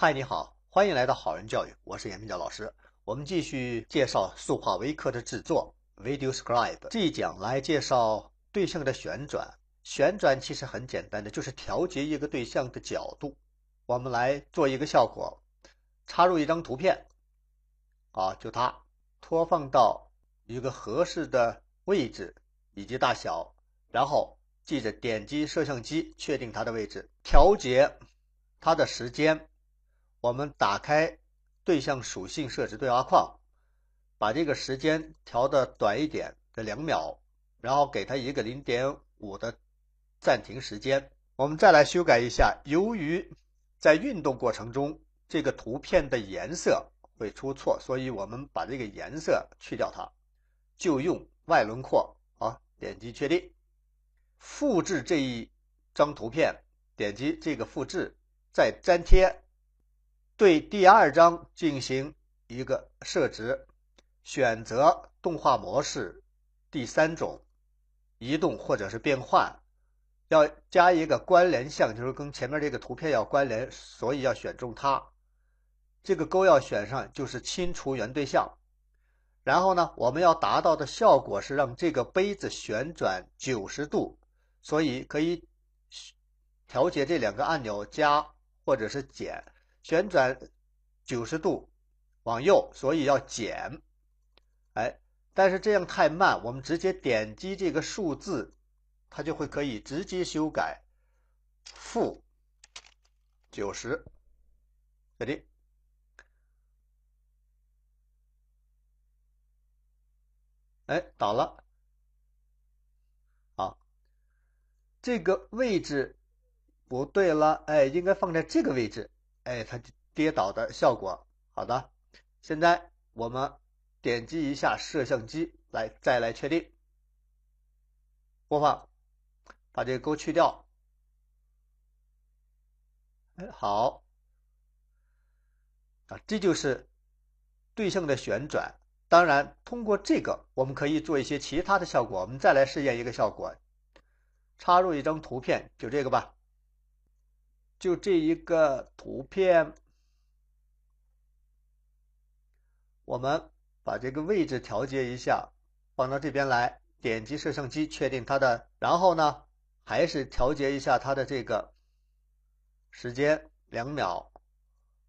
嗨，你好，欢迎来到好人教育，我是严明教老师。我们继续介绍速画微课的制作，Video Scribe 这一讲来介绍对象的旋转。旋转其实很简单的，就是调节一个对象的角度。我们来做一个效果，插入一张图片，啊，就它拖放到一个合适的位置以及大小，然后记着点击摄像机确定它的位置，调节它的时间。我们打开对象属性设置对话框，把这个时间调的短一点，在两秒，然后给它一个零点五的暂停时间。我们再来修改一下，由于在运动过程中这个图片的颜色会出错，所以我们把这个颜色去掉，它就用外轮廓。啊，点击确定，复制这一张图片，点击这个复制，再粘贴。对第二章进行一个设置，选择动画模式第三种移动或者是变换，要加一个关联项，就是跟前面这个图片要关联，所以要选中它，这个勾要选上，就是清除原对象。然后呢，我们要达到的效果是让这个杯子旋转九十度，所以可以调节这两个按钮加或者是减。旋转九十度往右，所以要减。哎，但是这样太慢，我们直接点击这个数字，它就会可以直接修改负九十。这里，哎，倒了。好，这个位置不对了，哎，应该放在这个位置。哎，它跌倒的效果好的。现在我们点击一下摄像机来，再来确定播放，把这个勾去掉。哎，好，啊，这就是对象的旋转。当然，通过这个我们可以做一些其他的效果。我们再来试验一个效果，插入一张图片，就这个吧。就这一个图片，我们把这个位置调节一下，放到这边来。点击摄像机，确定它的。然后呢，还是调节一下它的这个时间，两秒。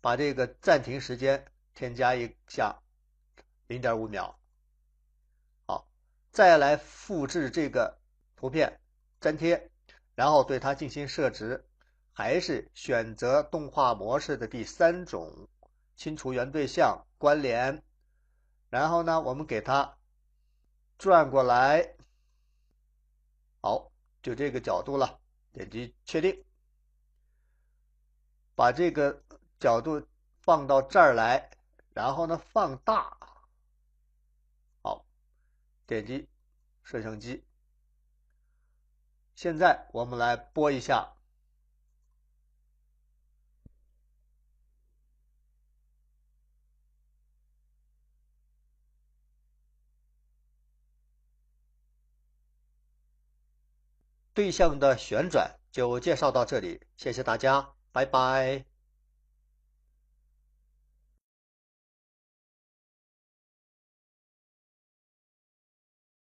把这个暂停时间添加一下，零点五秒。好，再来复制这个图片，粘贴，然后对它进行设置。还是选择动画模式的第三种，清除原对象关联，然后呢，我们给它转过来，好，就这个角度了，点击确定，把这个角度放到这儿来，然后呢，放大，好，点击摄像机，现在我们来播一下。对象的旋转就介绍到这里，谢谢大家，拜拜。